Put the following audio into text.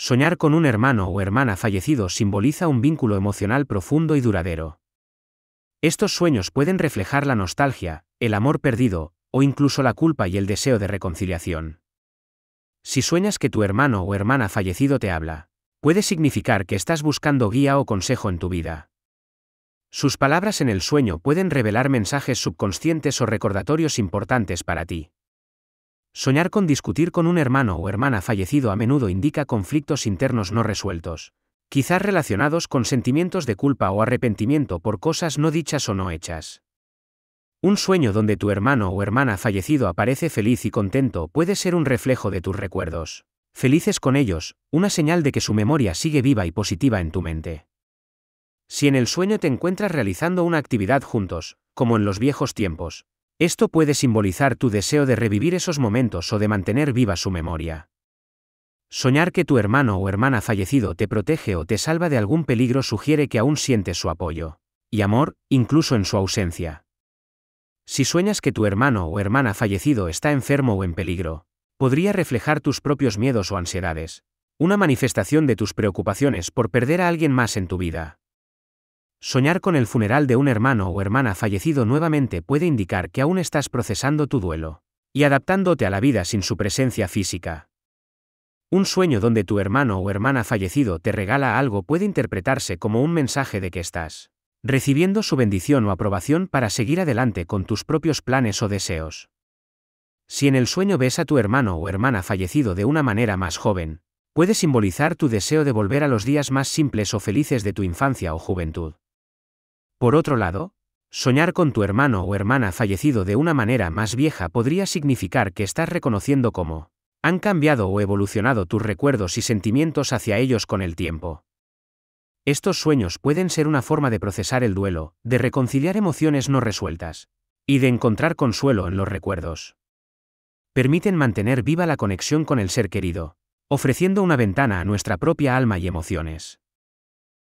Soñar con un hermano o hermana fallecido simboliza un vínculo emocional profundo y duradero. Estos sueños pueden reflejar la nostalgia, el amor perdido, o incluso la culpa y el deseo de reconciliación. Si sueñas que tu hermano o hermana fallecido te habla, puede significar que estás buscando guía o consejo en tu vida. Sus palabras en el sueño pueden revelar mensajes subconscientes o recordatorios importantes para ti. Soñar con discutir con un hermano o hermana fallecido a menudo indica conflictos internos no resueltos, quizás relacionados con sentimientos de culpa o arrepentimiento por cosas no dichas o no hechas. Un sueño donde tu hermano o hermana fallecido aparece feliz y contento puede ser un reflejo de tus recuerdos. Felices con ellos, una señal de que su memoria sigue viva y positiva en tu mente. Si en el sueño te encuentras realizando una actividad juntos, como en los viejos tiempos, esto puede simbolizar tu deseo de revivir esos momentos o de mantener viva su memoria. Soñar que tu hermano o hermana fallecido te protege o te salva de algún peligro sugiere que aún sientes su apoyo y amor, incluso en su ausencia. Si sueñas que tu hermano o hermana fallecido está enfermo o en peligro, podría reflejar tus propios miedos o ansiedades, una manifestación de tus preocupaciones por perder a alguien más en tu vida. Soñar con el funeral de un hermano o hermana fallecido nuevamente puede indicar que aún estás procesando tu duelo y adaptándote a la vida sin su presencia física. Un sueño donde tu hermano o hermana fallecido te regala algo puede interpretarse como un mensaje de que estás recibiendo su bendición o aprobación para seguir adelante con tus propios planes o deseos. Si en el sueño ves a tu hermano o hermana fallecido de una manera más joven, puede simbolizar tu deseo de volver a los días más simples o felices de tu infancia o juventud. Por otro lado, soñar con tu hermano o hermana fallecido de una manera más vieja podría significar que estás reconociendo cómo han cambiado o evolucionado tus recuerdos y sentimientos hacia ellos con el tiempo. Estos sueños pueden ser una forma de procesar el duelo, de reconciliar emociones no resueltas, y de encontrar consuelo en los recuerdos. Permiten mantener viva la conexión con el ser querido, ofreciendo una ventana a nuestra propia alma y emociones.